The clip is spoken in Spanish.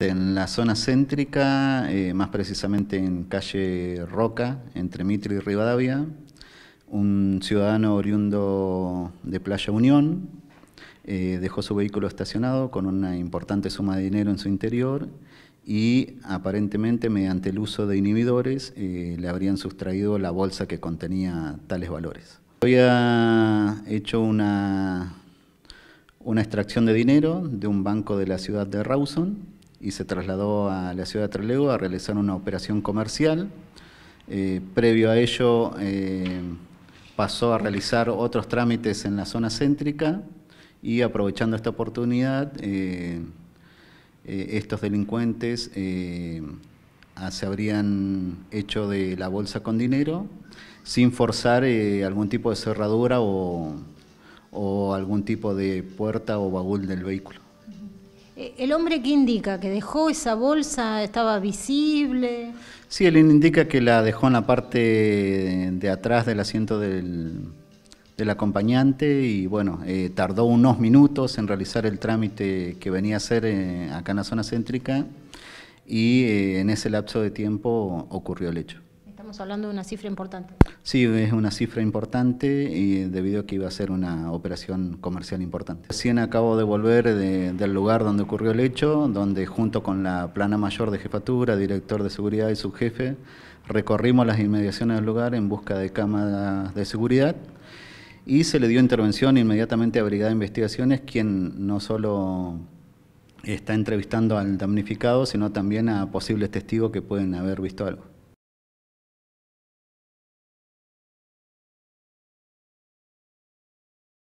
En la zona céntrica, eh, más precisamente en calle Roca, entre Mitre y Rivadavia, un ciudadano oriundo de Playa Unión eh, dejó su vehículo estacionado con una importante suma de dinero en su interior y aparentemente mediante el uso de inhibidores eh, le habrían sustraído la bolsa que contenía tales valores. Había hecho una, una extracción de dinero de un banco de la ciudad de Rawson y se trasladó a la ciudad de Trelew a realizar una operación comercial. Eh, previo a ello eh, pasó a realizar otros trámites en la zona céntrica y aprovechando esta oportunidad, eh, estos delincuentes ah, se habrían hecho de la bolsa con dinero sin forzar algún tipo de cerradura o, o algún tipo de puerta o baúl del vehículo. Eh, ¿El hombre qué indica? ¿Que dejó esa bolsa? ¿Estaba visible? Sí, él indica que la dejó en la parte de atrás del asiento del, acompañante y bueno, eh, tardó unos minutos en realizar el trámite que venía a hacer eh, acá en la zona céntrica y en ese lapso de tiempo ocurrió el hecho. Estamos hablando de una cifra importante. Sí, es una cifra importante y debido a que iba a ser una operación comercial importante. Recién acabo de volver del lugar donde ocurrió el hecho, donde junto con la plana mayor de jefatura, director de seguridad y subjefe, recorrimos las inmediaciones del lugar en busca de cámaras de seguridad y se le dio intervención inmediatamente a Brigada de Investigaciones, quien no solo está entrevistando al damnificado, sino también a posibles testigos que pueden haber visto algo.